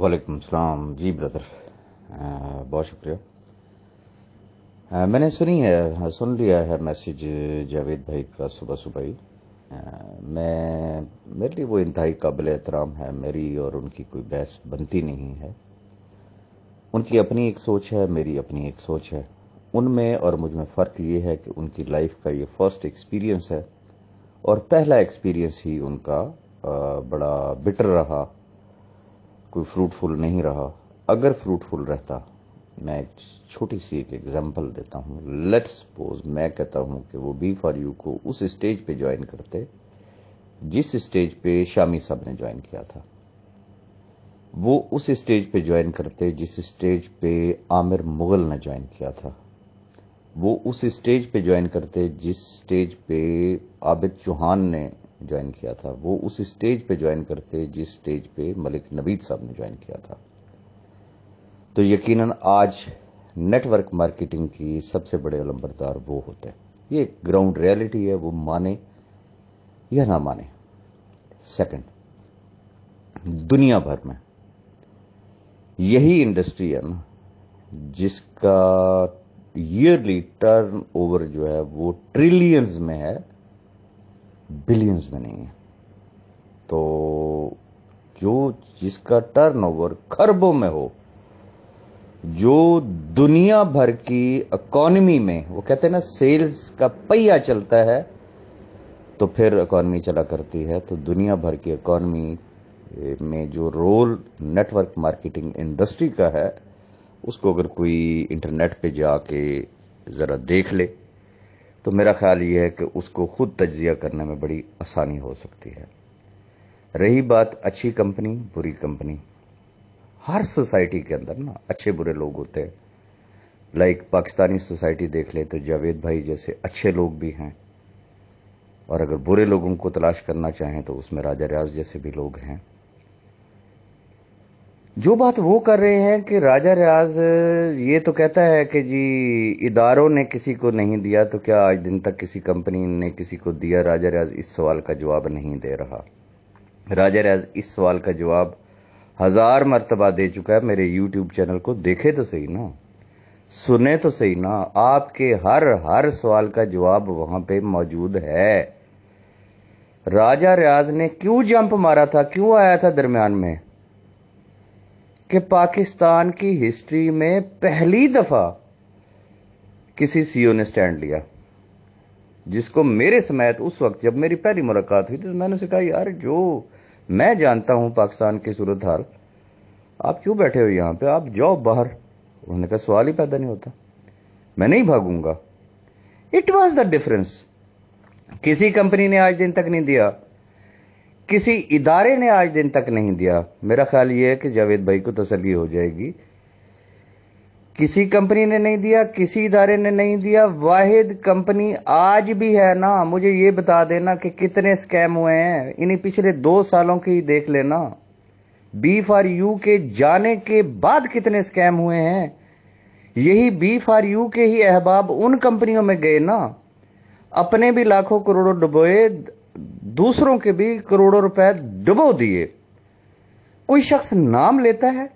वालेकुम सलाम जी ब्रदर बहुत शुक्रिया मैंने सुनी है सुन लिया है मैसेज जावेद भाई का सुबह सुबह ही मैं मेरे लिए वो इंतहाई काबिल एहतराम है मेरी और उनकी कोई बहस बनती नहीं है उनकी अपनी एक सोच है मेरी अपनी एक सोच है उनमें और मुझ में फ़र्क ये है कि उनकी लाइफ का ये फर्स्ट एक्सपीरियंस है और पहला एक्सपीरियंस ही उनका बड़ा बिटर रहा कोई फ्रूटफुल नहीं रहा अगर फ्रूटफुल रहता मैं एक छोटी सी एक एग्जाम्पल देता हूँ लेट सपोज मैं कहता हूँ कि वो बी फॉर यू को उस स्टेज पे ज्वाइन करते जिस स्टेज पे शामी साहब ने ज्वाइन किया था वो उस स्टेज पे ज्वाइन करते जिस स्टेज पे आमिर मुगल ने ज्वाइन किया था वो उस स्टेज पे ज्वाइन करते जिस स्टेज पे आबिद चौहान ने ज्वाइन किया था वो उस स्टेज पे ज्वाइन करते जिस स्टेज पे मलिक नबीद साहब ने ज्वाइन किया था तो यकीनन आज नेटवर्क मार्केटिंग की सबसे बड़े अलंबरदार वो होते हैं ये एक ग्राउंड रियलिटी है वो माने या ना माने सेकंड दुनिया भर में यही इंडस्ट्री है ना जिसका ईयरली टर्न ओवर जो है वो ट्रिलियंस में है बिलियंस में नहीं है तो जो जिसका टर्नओवर खरबों में हो जो दुनिया भर की इकोनॉमी में वो कहते हैं ना सेल्स का पहिया चलता है तो फिर इकोनॉमी चला करती है तो दुनिया भर की इकोनॉमी में जो रोल नेटवर्क मार्केटिंग इंडस्ट्री का है उसको अगर कोई इंटरनेट पे जाके ज़रा देख ले तो मेरा ख्याल ये है कि उसको खुद तजिया करने में बड़ी आसानी हो सकती है रही बात अच्छी कंपनी बुरी कंपनी हर सोसाइटी के अंदर ना अच्छे बुरे लोग होते हैं लाइक पाकिस्तानी सोसाइटी देख ले तो जावेद भाई जैसे अच्छे लोग भी हैं और अगर बुरे लोगों को तलाश करना चाहें तो उसमें राजा रियाज जैसे भी लोग हैं जो बात वो कर रहे हैं कि राजा रियाज ये तो कहता है कि जी इदारों ने किसी को नहीं दिया तो क्या आज दिन तक किसी कंपनी ने किसी को दिया राजा रियाज इस सवाल का जवाब नहीं दे रहा राजा रियाज इस सवाल का जवाब हजार मरतबा दे चुका है मेरे यूट्यूब चैनल को देखे तो सही ना सुने तो सही ना आपके हर हर सवाल का जवाब वहां पे मौजूद है राजा रियाज ने क्यों जंप मारा था क्यों आया था दरमियान में कि पाकिस्तान की हिस्ट्री में पहली दफा किसी सीओ ने स्टैंड लिया जिसको मेरे समेत उस वक्त जब मेरी पहली मुलाकात हुई तो मैंने उसे कहा यार जो मैं जानता हूं पाकिस्तान की सूरत हाल आप क्यों बैठे हो यहां पे आप जाओ बाहर उन्होंने कहा सवाल ही पैदा नहीं होता मैं नहीं भागूंगा इट वॉज द डिफरेंस किसी कंपनी ने आज दिन तक नहीं दिया किसी इदारे ने आज दिन तक नहीं दिया मेरा ख्याल ये है कि जावेद भाई को तसली हो जाएगी किसी कंपनी ने नहीं दिया किसी इदारे ने नहीं दिया वाहिद कंपनी आज भी है ना मुझे ये बता देना कि कितने स्कैम हुए हैं इन्हीं पिछले दो सालों की देख लेना बी फॉर यू के जाने के बाद कितने स्कैम हुए हैं यही बी फॉर यू के ही अहबाब उन कंपनियों में गए ना अपने भी लाखों करोड़ों डुबोए दूसरों के भी करोड़ों रुपए डुबो दिए कोई शख्स नाम लेता है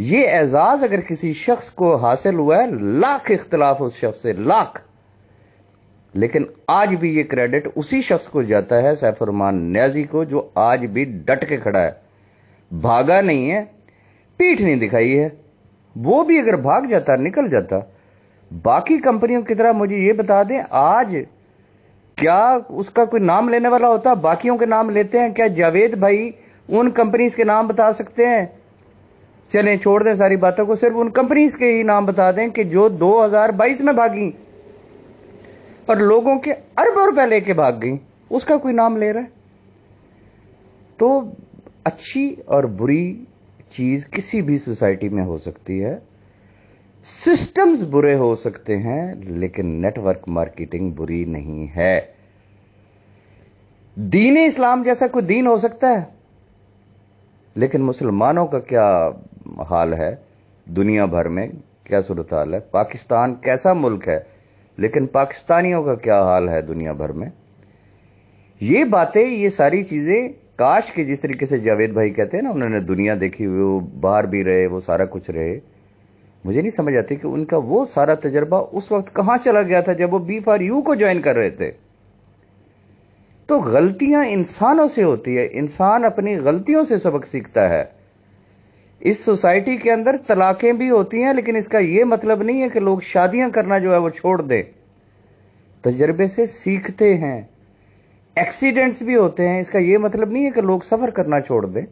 ये एजाज अगर किसी शख्स को हासिल हुआ है लाख इख्तलाफ उस शख्स से लाख लेकिन आज भी ये क्रेडिट उसी शख्स को जाता है सैफरमान न्याजी को जो आज भी डट के खड़ा है भागा नहीं है पीठ नहीं दिखाई है वो भी अगर भाग जाता निकल जाता बाकी कंपनियों की तरह मुझे ये बता दें आज क्या उसका कोई नाम लेने वाला होता बाकियों के नाम लेते हैं क्या जावेद भाई उन कंपनीज के नाम बता सकते हैं चलें छोड़ दें सारी बातों को सिर्फ उन कंपनीज के ही नाम बता दें कि जो 2022 में भागी और लोगों के अरबों रुपए लेके भाग गई उसका कोई नाम ले रहा है तो अच्छी और बुरी चीज किसी भी सोसाइटी में हो सकती है सिस्टम्स बुरे हो सकते हैं लेकिन नेटवर्क मार्केटिंग बुरी नहीं है दीन इस्लाम जैसा कोई दीन हो सकता है लेकिन मुसलमानों का क्या हाल है दुनिया भर में क्या सूरत हाल है पाकिस्तान कैसा मुल्क है लेकिन पाकिस्तानियों का क्या हाल है दुनिया भर में ये बातें ये सारी चीजें काश के जिस तरीके से जावेद भाई कहते हैं ना उन्होंने दुनिया देखी वो बाहर भी रहे वो सारा कुछ रहे मुझे नहीं समझ आती कि उनका वो सारा तजर्बा उस वक्त कहां चला गया था जब वो बी फॉर यू को ज्वाइन कर रहे थे तो गलतियां इंसानों से होती है इंसान अपनी गलतियों से सबक सीखता है इस सोसाइटी के अंदर तलाकें भी होती हैं लेकिन इसका यह मतलब नहीं है कि लोग शादियां करना जो है वो छोड़ दें तजर्बे से सीखते हैं एक्सीडेंट्स भी होते हैं इसका यह मतलब नहीं है कि लोग सफर करना छोड़ दें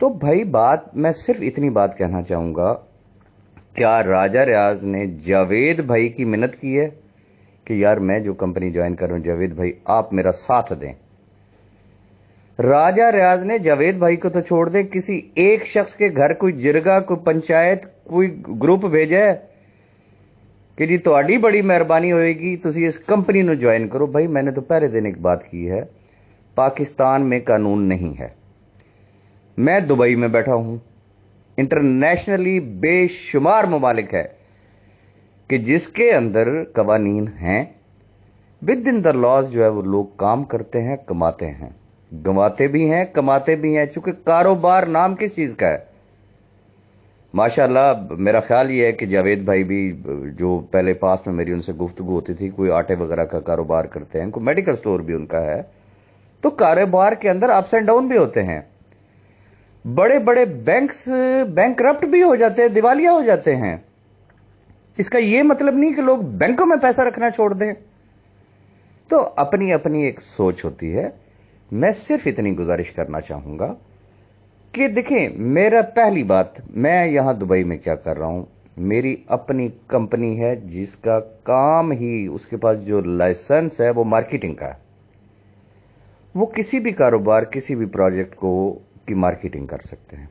तो भाई बात मैं सिर्फ इतनी बात कहना चाहूंगा क्या राजा रियाज ने जावेद भाई की मिन्नत की है कि यार मैं जो कंपनी ज्वाइन कर रहा हूं जावेद भाई आप मेरा साथ दें राजा रियाज ने जावेद भाई को तो छोड़ दे किसी एक शख्स के घर कोई जिरगा कोई पंचायत कोई ग्रुप भेजे कि जी थोड़ी बड़ी मेहरबानी होएगी ਤੁਸੀਂ इस कंपनी में ज्वाइन करो भाई मैंने तो पहले दिन एक बात की है पाकिस्तान में कानून नहीं है मैं दुबई में बैठा हूं इंटरनेशनली बेशुमार ममालिक है कि जिसके अंदर कवानीन हैं विद इन द लॉज जो है वो लोग काम करते हैं कमाते हैं गंवाते भी हैं कमाते भी हैं चूंकि कारोबार नाम किस चीज़ का है माशाल्लाह मेरा ख्याल ये है कि जावेद भाई भी जो पहले पास में मेरी उनसे गुफ्तगु होती थी कोई आटे वगैरह का कारोबार करते हैं कोई मेडिकल स्टोर भी उनका है तो कारोबार के अंदर अप्स एंड डाउन भी होते हैं बड़े बड़े बैंक्स बैंक भी हो जाते हैं दिवालिया हो जाते हैं इसका यह मतलब नहीं कि लोग बैंकों में पैसा रखना छोड़ दें तो अपनी अपनी एक सोच होती है मैं सिर्फ इतनी गुजारिश करना चाहूंगा कि देखें मेरा पहली बात मैं यहां दुबई में क्या कर रहा हूं मेरी अपनी कंपनी है जिसका काम ही उसके पास जो लाइसेंस है वो मार्केटिंग का है वो किसी भी कारोबार किसी भी प्रोजेक्ट को की मार्केटिंग कर सकते हैं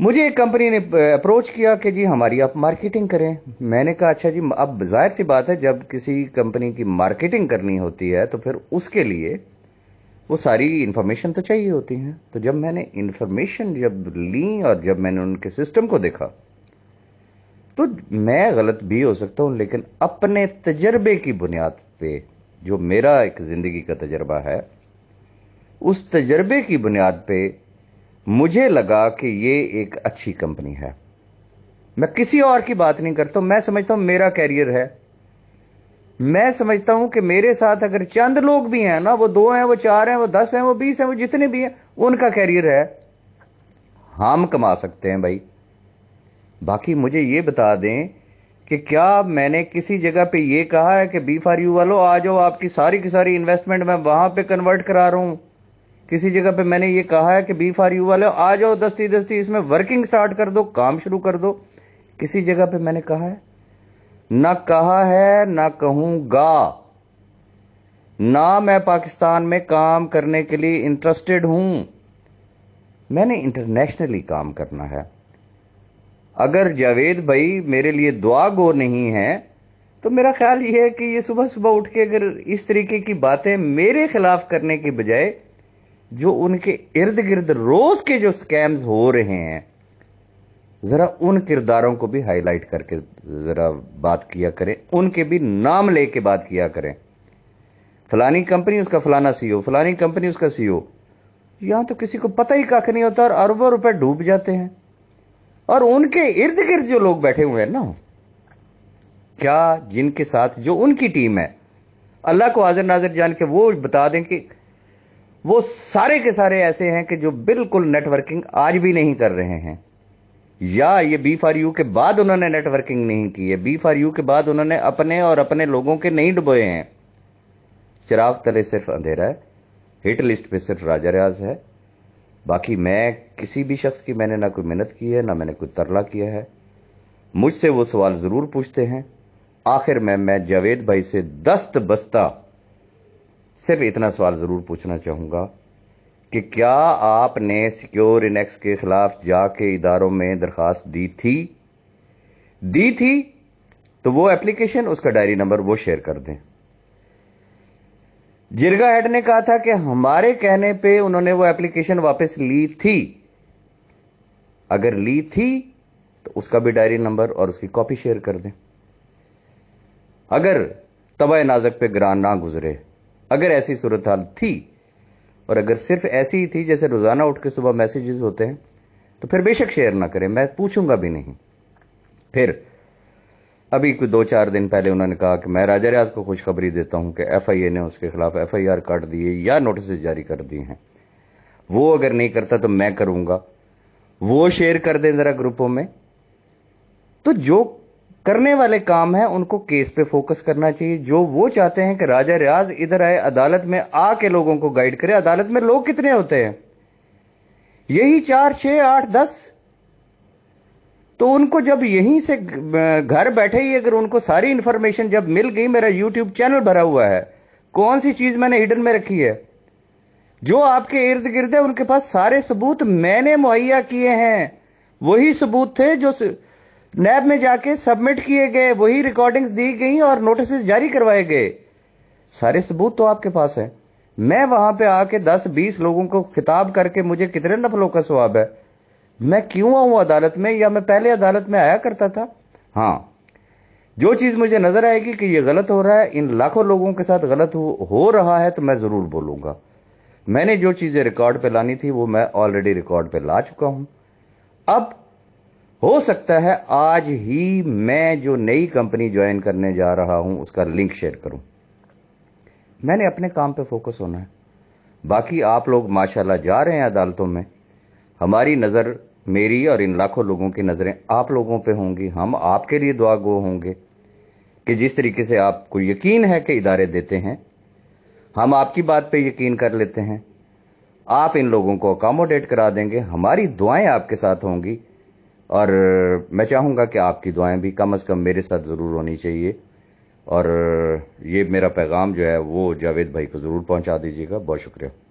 मुझे एक कंपनी ने अप्रोच किया कि जी हमारी आप मार्केटिंग करें मैंने कहा अच्छा जी अब जाहिर सी बात है जब किसी कंपनी की मार्केटिंग करनी होती है तो फिर उसके लिए वो सारी इंफॉर्मेशन तो चाहिए होती है तो जब मैंने इंफॉर्मेशन जब ली और जब मैंने उनके सिस्टम को देखा तो मैं गलत भी हो सकता हूं लेकिन अपने तजर्बे की बुनियाद पे जो मेरा एक ज़िंदगी का तजर्बा है उस तजर्बे की बुनियाद पे मुझे लगा कि ये एक अच्छी कंपनी है मैं किसी और की बात नहीं करता मैं समझता हूं मेरा कैरियर है मैं समझता हूं कि मेरे साथ अगर चंद लोग भी हैं ना वो दो हैं वो चार हैं वो दस हैं वो बीस हैं वो जितने भी हैं उनका कैरियर है हम कमा सकते हैं भाई बाकी मुझे ये बता दें कि क्या मैंने किसी जगह पे ये कहा है कि बी फॉर यू वालों आ जाओ आपकी सारी की सारी इन्वेस्टमेंट मैं वहां पे कन्वर्ट करा रहा हूं किसी जगह पे मैंने ये कहा है कि बी फार यू वाले आ जाओ दस्ती दस्ती इसमें वर्किंग स्टार्ट कर दो काम शुरू कर दो किसी जगह पे मैंने कहा है ना कहा है ना कहूंगा ना मैं पाकिस्तान में काम करने के लिए इंटरेस्टेड हूं मैंने इंटरनेशनली काम करना है अगर जावेद भाई मेरे लिए दुआ गो नहीं है तो मेरा ख्याल यह है कि ये सुबह सुबह उठ के अगर इस तरीके की बातें मेरे खिलाफ करने के बजाय जो उनके इर्द गिर्द रोज के जो स्कैम्स हो रहे हैं जरा उन किरदारों को भी हाईलाइट करके जरा बात किया करें उनके भी नाम लेके बात किया करें फलानी कंपनी उसका फलाना सीईओ e फलानी कंपनी उसका सीईओ e यहां तो किसी को पता ही काक नहीं होता और अरबों रुपए डूब जाते हैं और उनके इर्द गिर्द जो लोग बैठे हुए हैं ना क्या जिनके साथ जो उनकी टीम है अल्लाह को हाजिर नाजिर जान के वो बता दें कि वो सारे के सारे ऐसे हैं कि जो बिल्कुल नेटवर्किंग आज भी नहीं कर रहे हैं या ये बी फॉर यू के बाद उन्होंने नेटवर्किंग नहीं की है बी फॉर यू के बाद उन्होंने अपने और अपने लोगों के नहीं डुबोए हैं चिराग तले सिर्फ अंधेरा है हिट लिस्ट पे सिर्फ राजा रियाज है बाकी मैं किसी भी शख्स की मैंने ना कोई मेहनत की है ना मैंने कोई तरला किया है मुझसे वो सवाल जरूर पूछते हैं आखिर में मैं जावेद भाई से दस्त बस्ता सिर्फ इतना सवाल ज़रूर पूछना चाहूंगा कि क्या आपने सिक्योर इनेक्स के खिलाफ जाके इदारों में दरखास्त दी थी दी थी तो वो एप्लीकेशन उसका डायरी नंबर वो शेयर कर दें जिरगा हेड ने कहा था कि हमारे कहने पे उन्होंने वो एप्लीकेशन वापस ली थी अगर ली थी तो उसका भी डायरी नंबर और उसकी कॉपी शेयर कर दें अगर तबाह नाजक पे ग्रां ना गुजरे अगर ऐसी सूरत हाल थी और अगर सिर्फ ऐसी ही थी जैसे रोजाना उठ के सुबह मैसेजेस होते हैं तो फिर बेशक शेयर ना करें मैं पूछूंगा भी नहीं फिर अभी कोई दो चार दिन पहले उन्होंने कहा कि मैं राजा रियाज को खुशखबरी देता हूं कि एफ ने उसके खिलाफ एफआईआर काट दिए या नोटिस जारी कर दिए हैं वो अगर नहीं करता तो मैं करूंगा वो शेयर कर दें जरा ग्रुपों में तो जो करने वाले काम है उनको केस पे फोकस करना चाहिए जो वो चाहते हैं कि राजा रियाज इधर आए अदालत में आके लोगों को गाइड करे अदालत में लोग कितने होते हैं यही चार छह आठ दस तो उनको जब यहीं से घर बैठे ही अगर उनको सारी इंफॉर्मेशन जब मिल गई मेरा यूट्यूब चैनल भरा हुआ है कौन सी चीज मैंने हिडन में रखी है जो आपके इर्द गिर्द है उनके पास सारे सबूत मैंने मुहैया किए हैं वही सबूत थे जो स... नैब में जाके सबमिट किए गए वही रिकॉर्डिंग्स दी गई और नोटिस जारी करवाए गए सारे सबूत तो आपके पास है मैं वहां पे आके 10-20 लोगों को खिताब करके मुझे कितने नफलों का स्वाब है मैं क्यों आऊं अदालत में या मैं पहले अदालत में आया करता था हां जो चीज मुझे नजर आएगी कि ये गलत हो रहा है इन लाखों लोगों के साथ गलत हो, हो रहा है तो मैं जरूर बोलूंगा मैंने जो चीजें रिकॉर्ड पे लानी थी वो मैं ऑलरेडी रिकॉर्ड पे ला चुका हूं अब हो सकता है आज ही मैं जो नई कंपनी ज्वाइन करने जा रहा हूं उसका लिंक शेयर करूं मैंने अपने काम पे फोकस होना है बाकी आप लोग माशाल्लाह जा रहे हैं अदालतों में हमारी नज़र मेरी और इन लाखों लोगों की नज़रें आप लोगों पे होंगी हम आपके लिए दुआ गो होंगे कि जिस तरीके से आपको यकीन है कि इदारे देते हैं हम आपकी बात पे यकीन कर लेते हैं आप इन लोगों को अकोमोडेट करा देंगे हमारी दुआएं आपके साथ होंगी और मैं चाहूँगा कि आपकी दुआएं भी कम अज़ कम मेरे साथ ज़रूर होनी चाहिए और ये मेरा पैगाम जो है वो जावेद भाई को ज़रूर पहुँचा दीजिएगा बहुत शुक्रिया